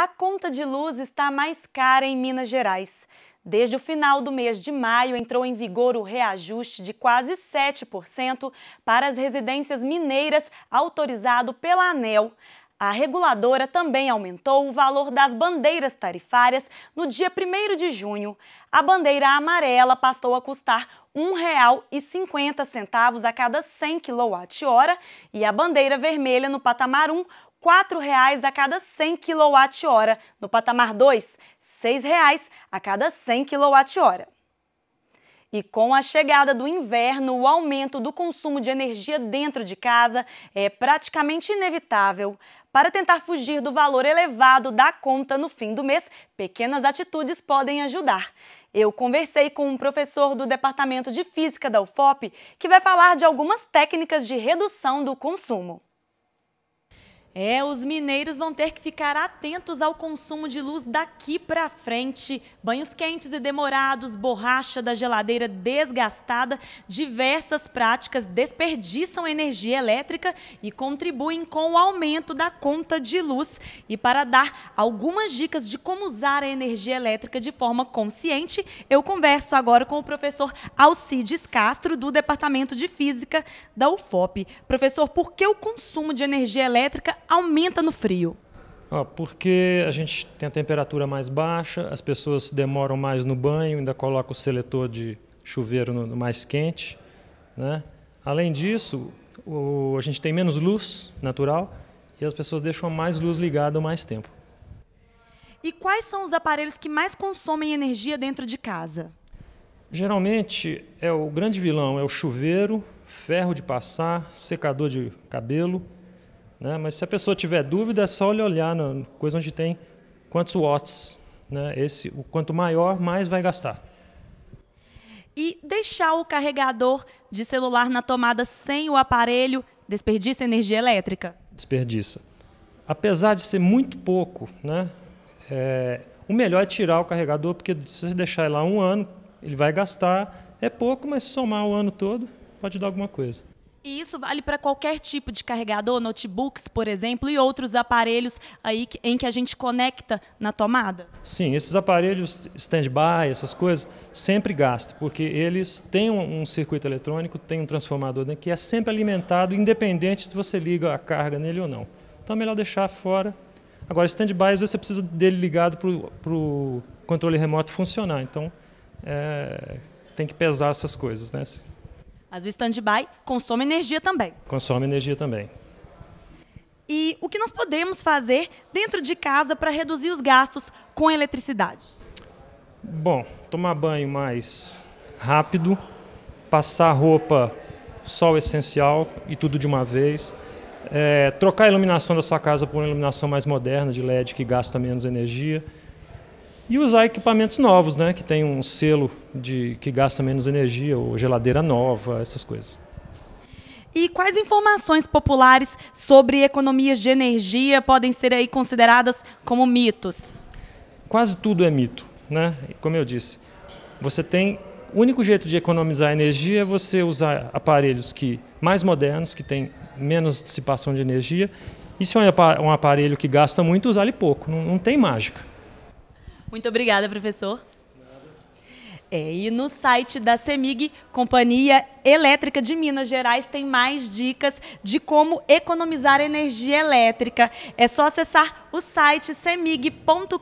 a conta de luz está mais cara em Minas Gerais. Desde o final do mês de maio entrou em vigor o reajuste de quase 7% para as residências mineiras autorizado pela ANEL. A reguladora também aumentou o valor das bandeiras tarifárias no dia 1 de junho. A bandeira amarela passou a custar R$ 1,50 a cada 100 kWh e a bandeira vermelha no patamar 1, R$ reais a cada 100 kWh. No patamar 2, R$ reais a cada 100 kWh. E com a chegada do inverno, o aumento do consumo de energia dentro de casa é praticamente inevitável. Para tentar fugir do valor elevado da conta no fim do mês, pequenas atitudes podem ajudar. Eu conversei com um professor do Departamento de Física da UFOP que vai falar de algumas técnicas de redução do consumo. É, os mineiros vão ter que ficar atentos ao consumo de luz daqui para frente. Banhos quentes e demorados, borracha da geladeira desgastada, diversas práticas desperdiçam energia elétrica e contribuem com o aumento da conta de luz. E para dar algumas dicas de como usar a energia elétrica de forma consciente, eu converso agora com o professor Alcides Castro, do Departamento de Física da UFOP. Professor, por que o consumo de energia elétrica aumenta no frio? Oh, porque a gente tem a temperatura mais baixa, as pessoas demoram mais no banho, ainda coloca o seletor de chuveiro no, no mais quente. Né? Além disso, o, a gente tem menos luz natural e as pessoas deixam mais luz ligada mais tempo. E quais são os aparelhos que mais consomem energia dentro de casa? Geralmente é o grande vilão é o chuveiro, ferro de passar, secador de cabelo, né? Mas se a pessoa tiver dúvida, é só olhar na coisa onde tem quantos watts. Né? Esse, o quanto maior, mais vai gastar. E deixar o carregador de celular na tomada sem o aparelho desperdiça energia elétrica? Desperdiça. Apesar de ser muito pouco, né? É, o melhor é tirar o carregador, porque se você deixar ele lá um ano, ele vai gastar. É pouco, mas somar o ano todo, pode dar alguma coisa. E isso vale para qualquer tipo de carregador, notebooks, por exemplo, e outros aparelhos aí em que a gente conecta na tomada? Sim, esses aparelhos stand-by, essas coisas, sempre gastam, porque eles têm um, um circuito eletrônico, tem um transformador que é sempre alimentado, independente se você liga a carga nele ou não. Então é melhor deixar fora. Agora, stand-by, às vezes você precisa dele ligado para o controle remoto funcionar. Então, é, tem que pesar essas coisas, né? Mas o stand-by consome energia também. Consome energia também. E o que nós podemos fazer dentro de casa para reduzir os gastos com eletricidade? Bom, tomar banho mais rápido, passar roupa só o essencial e tudo de uma vez, é, trocar a iluminação da sua casa por uma iluminação mais moderna de LED que gasta menos energia e usar equipamentos novos, né, que tem um selo de que gasta menos energia ou geladeira nova, essas coisas. E quais informações populares sobre economias de energia podem ser aí consideradas como mitos? Quase tudo é mito, né? Como eu disse, você tem o único jeito de economizar energia é você usar aparelhos que mais modernos, que têm menos dissipação de energia. E se é um aparelho que gasta muito, usar ele pouco. Não, não tem mágica. Muito obrigada, professor. É, e no site da CEMIG, Companhia Elétrica de Minas Gerais, tem mais dicas de como economizar energia elétrica. É só acessar o site semig.com.br.